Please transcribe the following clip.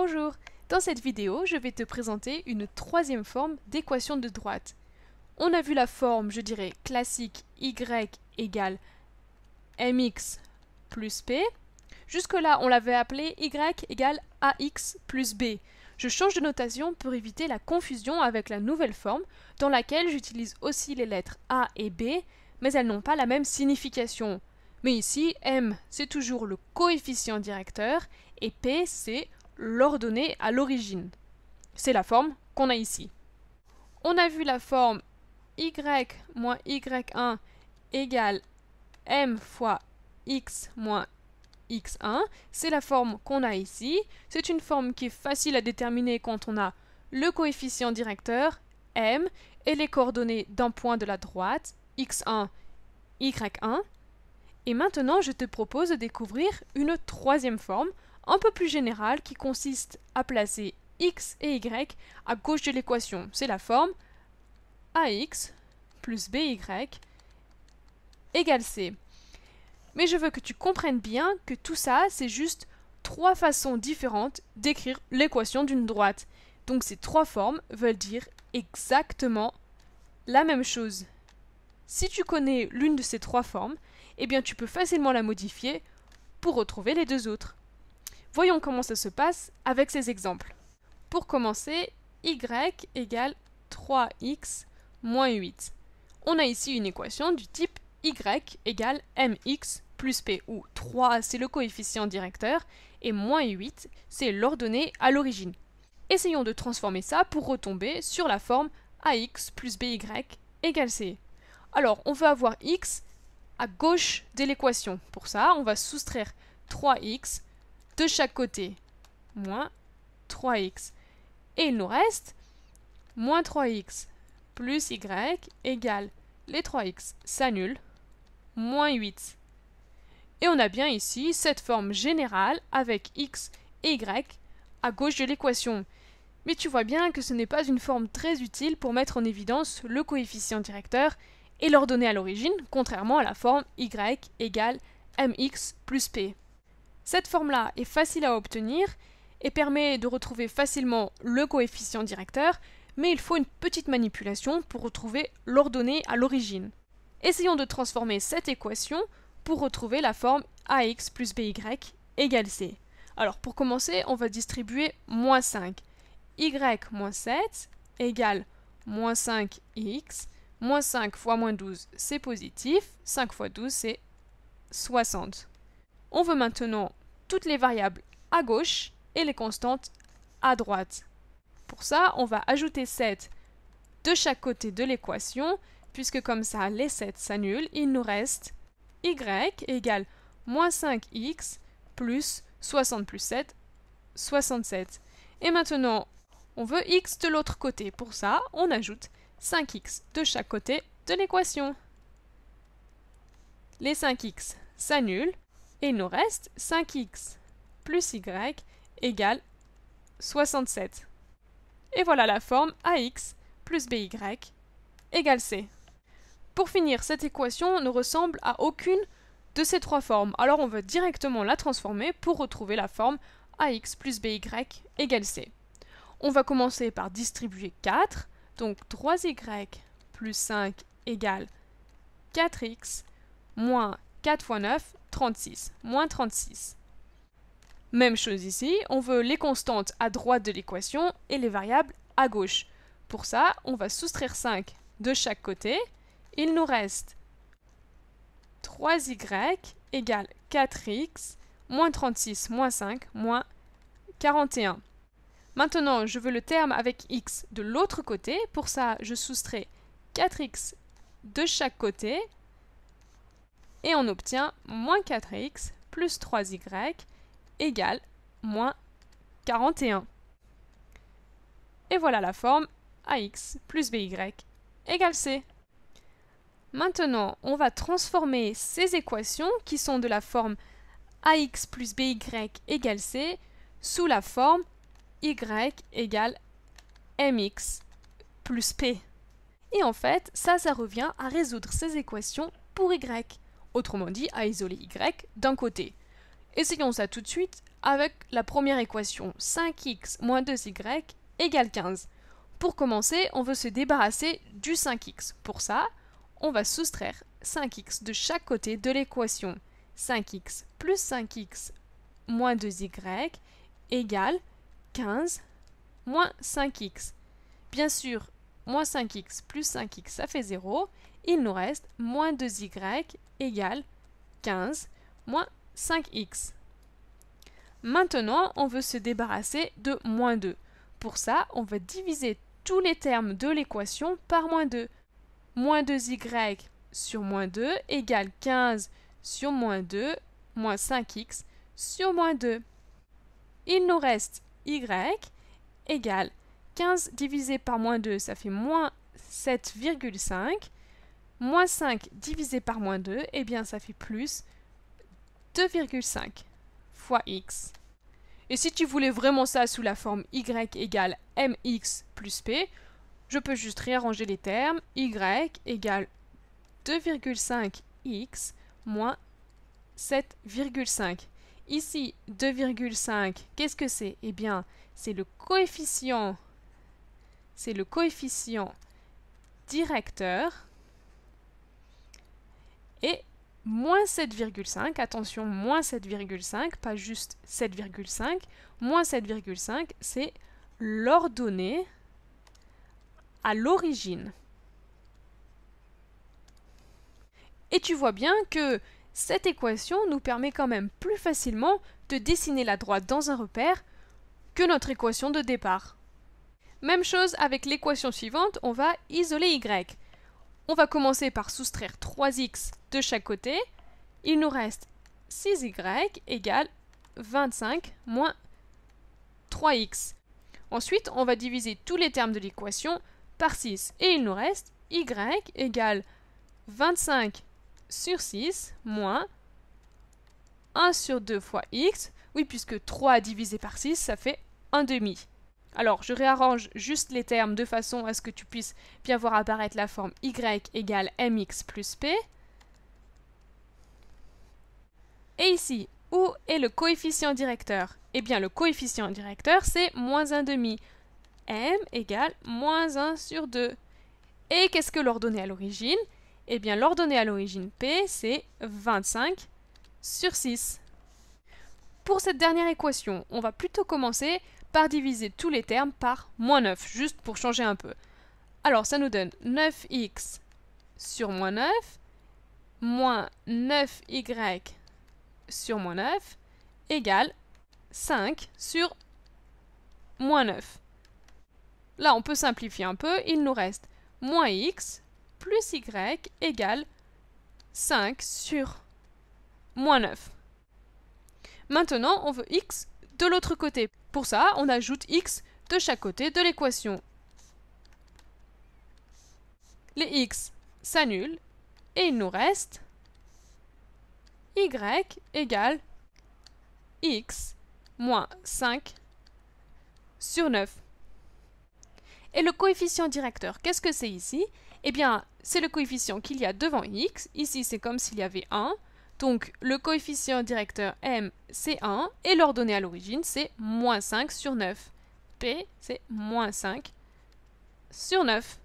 Bonjour Dans cette vidéo, je vais te présenter une troisième forme d'équation de droite. On a vu la forme, je dirais, classique y égale mx plus p. Jusque-là, on l'avait appelée y égale ax plus b. Je change de notation pour éviter la confusion avec la nouvelle forme, dans laquelle j'utilise aussi les lettres a et b, mais elles n'ont pas la même signification. Mais ici, m, c'est toujours le coefficient directeur, et p, c'est l'ordonnée à l'origine. C'est la forme qu'on a ici. On a vu la forme y moins y1 égale m fois x moins x1. C'est la forme qu'on a ici. C'est une forme qui est facile à déterminer quand on a le coefficient directeur, m, et les coordonnées d'un point de la droite, x1, y1. Et maintenant, je te propose de découvrir une troisième forme, un peu plus général, qui consiste à placer x et y à gauche de l'équation. C'est la forme ax plus by égale c. Mais je veux que tu comprennes bien que tout ça, c'est juste trois façons différentes d'écrire l'équation d'une droite. Donc ces trois formes veulent dire exactement la même chose. Si tu connais l'une de ces trois formes, eh bien tu peux facilement la modifier pour retrouver les deux autres. Voyons comment ça se passe avec ces exemples. Pour commencer, y égale 3x moins 8. On a ici une équation du type y égale mx plus p, où 3 c'est le coefficient directeur et moins 8 c'est l'ordonnée à l'origine. Essayons de transformer ça pour retomber sur la forme ax plus by égale c. Alors on veut avoir x à gauche de l'équation. Pour ça, on va soustraire 3x de chaque côté. Moins 3x. Et il nous reste moins 3x plus y égale les 3x s'annulent, moins 8. Et on a bien ici cette forme générale avec x et y à gauche de l'équation. Mais tu vois bien que ce n'est pas une forme très utile pour mettre en évidence le coefficient directeur et l'ordonnée à l'origine, contrairement à la forme y égale mx plus p. Cette forme-là est facile à obtenir et permet de retrouver facilement le coefficient directeur, mais il faut une petite manipulation pour retrouver l'ordonnée à l'origine. Essayons de transformer cette équation pour retrouver la forme ax plus by égale c. Alors pour commencer, on va distribuer moins 5. y moins 7 égale moins 5x. Moins 5 fois moins 12, c'est positif. 5 fois 12, c'est 60. On veut maintenant toutes les variables à gauche et les constantes à droite. Pour ça, on va ajouter 7 de chaque côté de l'équation, puisque comme ça, les 7 s'annulent. Il nous reste y égale moins 5x plus 60 plus 7, 67. Et maintenant, on veut x de l'autre côté. Pour ça, on ajoute 5x de chaque côté de l'équation. Les 5x s'annulent. Et il nous reste 5x plus y égale 67. Et voilà la forme ax plus by égale c. Pour finir, cette équation ne ressemble à aucune de ces trois formes, alors on va directement la transformer pour retrouver la forme ax plus by égale c. On va commencer par distribuer 4, donc 3y plus 5 égale 4x moins 4 fois 9 36, moins 36. Même chose ici, on veut les constantes à droite de l'équation et les variables à gauche. Pour ça, on va soustraire 5 de chaque côté. Il nous reste 3y égale 4x moins 36 moins 5 moins 41. Maintenant, je veux le terme avec x de l'autre côté. Pour ça, je soustrais 4x de chaque côté et on obtient moins 4x plus 3y égale moins 41. Et voilà la forme ax plus by égale c. Maintenant, on va transformer ces équations qui sont de la forme ax plus by égale c sous la forme y égale mx plus p. Et en fait, ça, ça revient à résoudre ces équations pour y autrement dit à isoler y d'un côté. Essayons ça tout de suite avec la première équation 5x moins 2y égale 15. Pour commencer, on veut se débarrasser du 5x. Pour ça, on va soustraire 5x de chaque côté de l'équation. 5x plus 5x moins 2y égale 15 moins 5x. Bien sûr, moins 5x plus 5x, ça fait 0. Il nous reste moins 2y égale 15 moins 5x. Maintenant, on veut se débarrasser de moins 2. Pour ça, on va diviser tous les termes de l'équation par moins 2. Moins 2y sur moins 2 égale 15 sur moins 2 moins 5x sur moins 2. Il nous reste y égale 15 divisé par moins 2, ça fait moins 7,5 Moins 5 divisé par moins 2, eh bien ça fait plus 2,5 fois x. Et si tu voulais vraiment ça sous la forme y égale mx plus p, je peux juste réarranger les termes. y égale 2,5x moins 7,5. Ici, 2,5, qu'est-ce que c'est Eh bien, c'est le coefficient, c'est le coefficient directeur et moins 7,5, attention, moins 7,5, pas juste 7,5, moins 7,5, c'est l'ordonnée à l'origine. Et tu vois bien que cette équation nous permet quand même plus facilement de dessiner la droite dans un repère que notre équation de départ. Même chose avec l'équation suivante, on va isoler y. On va commencer par soustraire 3x de chaque côté. Il nous reste 6y égale 25 moins 3x. Ensuite, on va diviser tous les termes de l'équation par 6 et il nous reste y égale 25 sur 6 moins 1 sur 2 fois x. Oui, puisque 3 divisé par 6, ça fait 1 demi. Alors, je réarrange juste les termes de façon à ce que tu puisses bien voir apparaître la forme y égale mx plus p. Et ici, où est le coefficient directeur Eh bien, le coefficient directeur, c'est moins 1 demi. m égale moins 1 sur 2. Et qu'est-ce que l'ordonnée à l'origine Eh bien, l'ordonnée à l'origine P, c'est 25 sur 6. Pour cette dernière équation, on va plutôt commencer par diviser tous les termes par moins 9, juste pour changer un peu. Alors ça nous donne 9x sur moins 9, moins 9y sur moins 9, égale 5 sur moins 9. Là, on peut simplifier un peu, il nous reste moins x plus y égale 5 sur moins 9. Maintenant, on veut x de l'autre côté. Pour ça, on ajoute x de chaque côté de l'équation. Les x s'annulent et il nous reste y égale x moins 5 sur 9. Et le coefficient directeur, qu'est-ce que c'est ici Eh bien, c'est le coefficient qu'il y a devant x. Ici, c'est comme s'il y avait 1. Donc le coefficient directeur M, c'est 1, et l'ordonnée à l'origine, c'est moins 5 sur 9. P, c'est moins 5 sur 9.